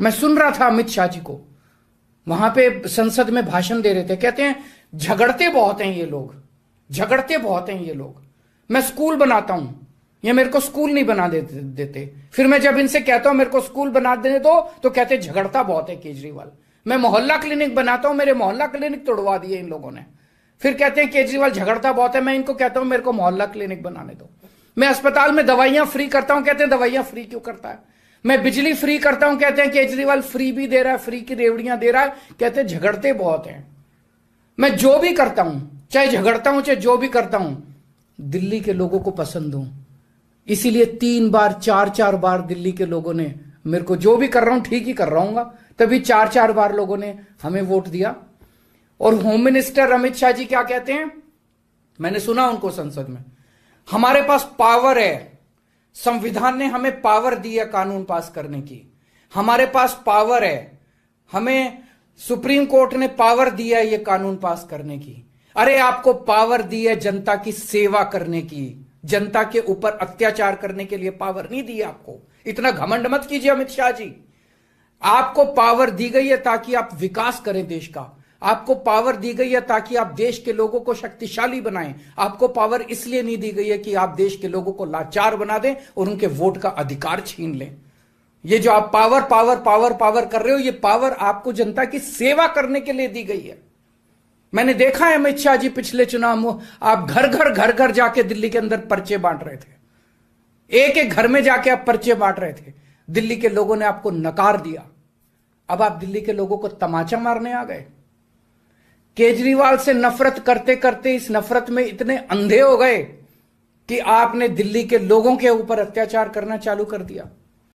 मैं सुन रहा था अमित शाह जी को वहां पे संसद में भाषण दे रहे थे कहते हैं झगड़ते बहुत हैं ये लोग झगड़ते बहुत हैं ये लोग मैं स्कूल बनाता हूं ये मेरे को स्कूल नहीं बना दे देते फिर मैं जब इनसे कहता हूं मेरे को स्कूल बना देने दो तो कहते झगड़ता बहुत है केजरीवाल मैं मोहल्ला क्लिनिक बनाता हूं मेरे मोहल्ला क्लिनिक तोड़वा दिए इन लोगों ने फिर कहते हैं केजरीवाल झगड़ता बहुत है मैं इनको कहता हूं मेरे को मोहल्ला क्लिनिक बनाने दो मैं अस्पताल में दवाइयां फ्री करता हूं कहते हैं दवाइयां फ्री क्यों करता है मैं बिजली फ्री करता हूं कहते हैं केजरीवाल फ्री भी दे रहा है फ्री की रेवड़ियां दे रहा है कहते हैं झगड़ते बहुत हैं मैं जो भी करता हूं चाहे झगड़ता हूं चाहे जो भी करता हूं दिल्ली के लोगों को पसंद हूं इसीलिए तीन बार चार चार बार दिल्ली के लोगों ने मेरे को जो भी कर रहा हूं ठीक ही कर रहा हूँ तभी चार चार बार लोगों ने हमें वोट दिया और होम मिनिस्टर अमित शाह जी क्या कहते हैं मैंने सुना उनको संसद में हमारे पास पावर है संविधान ने हमें पावर दी है कानून पास करने की हमारे पास पावर है हमें सुप्रीम कोर्ट ने पावर दिया है ये कानून पास करने की अरे आपको पावर दी है जनता की सेवा करने की जनता के ऊपर अत्याचार करने के लिए पावर नहीं दी आपको इतना घमंड मत कीजिए अमित शाह जी आपको पावर दी गई है ताकि आप विकास करें देश का आपको पावर दी गई है ताकि आप देश के लोगों को शक्तिशाली बनाएं आपको पावर इसलिए नहीं दी गई है कि आप देश के लोगों को लाचार बना दें और उनके वोट का अधिकार छीन लें ये जो आप पावर पावर पावर पावर कर रहे हो ये पावर आपको जनता की सेवा करने के लिए दी गई है मैंने देखा है अमित शाह जी पिछले चुनाव में आप घर घर घर घर जाके दिल्ली के अंदर पर्चे बांट रहे थे एक एक घर में जाके आप पर्चे बांट रहे थे दिल्ली के लोगों ने आपको नकार दिया अब आप दिल्ली के लोगों को तमाचा मारने आ गए केजरीवाल से नफरत करते करते इस नफरत में इतने अंधे हो गए कि आपने दिल्ली के लोगों के ऊपर अत्याचार करना चालू कर दिया